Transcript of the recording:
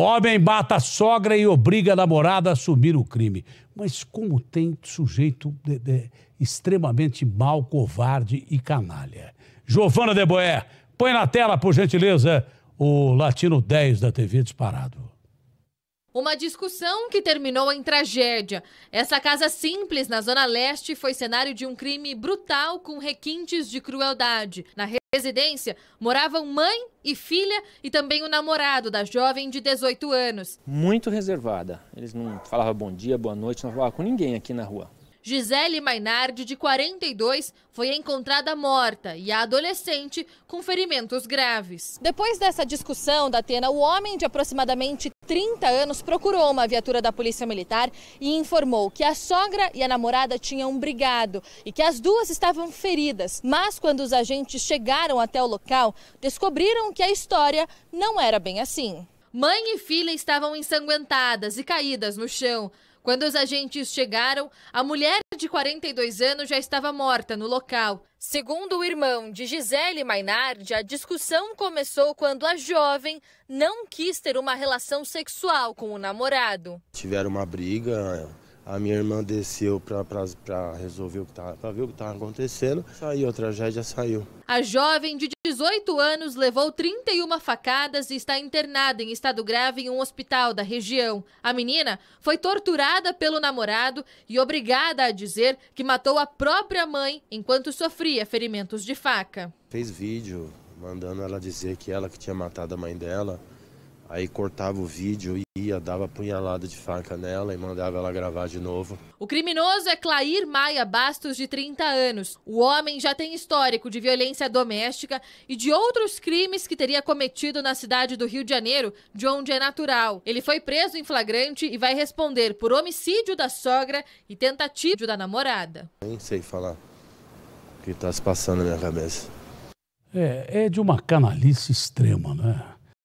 Homem mata a sogra e obriga a namorada a assumir o crime. Mas como tem sujeito de, de, extremamente mal, covarde e canalha. Giovana Deboé, põe na tela, por gentileza, o Latino 10 da TV Disparado. Uma discussão que terminou em tragédia. Essa casa simples na Zona Leste foi cenário de um crime brutal com requintes de crueldade. Na residência moravam mãe e filha e também o namorado da jovem de 18 anos. Muito reservada. Eles não falavam bom dia, boa noite, não falavam com ninguém aqui na rua. Gisele Mainardi, de 42, foi encontrada morta e a adolescente com ferimentos graves. Depois dessa discussão da Atena, o homem de aproximadamente 30 anos procurou uma viatura da Polícia Militar e informou que a sogra e a namorada tinham brigado e que as duas estavam feridas. Mas quando os agentes chegaram até o local, descobriram que a história não era bem assim. Mãe e filha estavam ensanguentadas e caídas no chão. Quando os agentes chegaram, a mulher de 42 anos já estava morta no local. Segundo o irmão de Gisele Mainardi, a discussão começou quando a jovem não quis ter uma relação sexual com o namorado. Tiveram uma briga, a minha irmã desceu para resolver o que tava, pra ver o que estava acontecendo. Saiu, a tragédia saiu. A jovem de 18 anos levou 31 facadas e está internada em estado grave em um hospital da região. A menina foi torturada pelo namorado e obrigada a dizer que matou a própria mãe enquanto sofria ferimentos de faca. Fez vídeo mandando ela dizer que ela que tinha matado a mãe dela. Aí cortava o vídeo e ia, dava punhalada de faca nela e mandava ela gravar de novo. O criminoso é Clair Maia Bastos, de 30 anos. O homem já tem histórico de violência doméstica e de outros crimes que teria cometido na cidade do Rio de Janeiro, de onde é natural. Ele foi preso em flagrante e vai responder por homicídio da sogra e tentativa da namorada. Nem sei falar o que está se passando na minha cabeça. É, é de uma canalice extrema, né?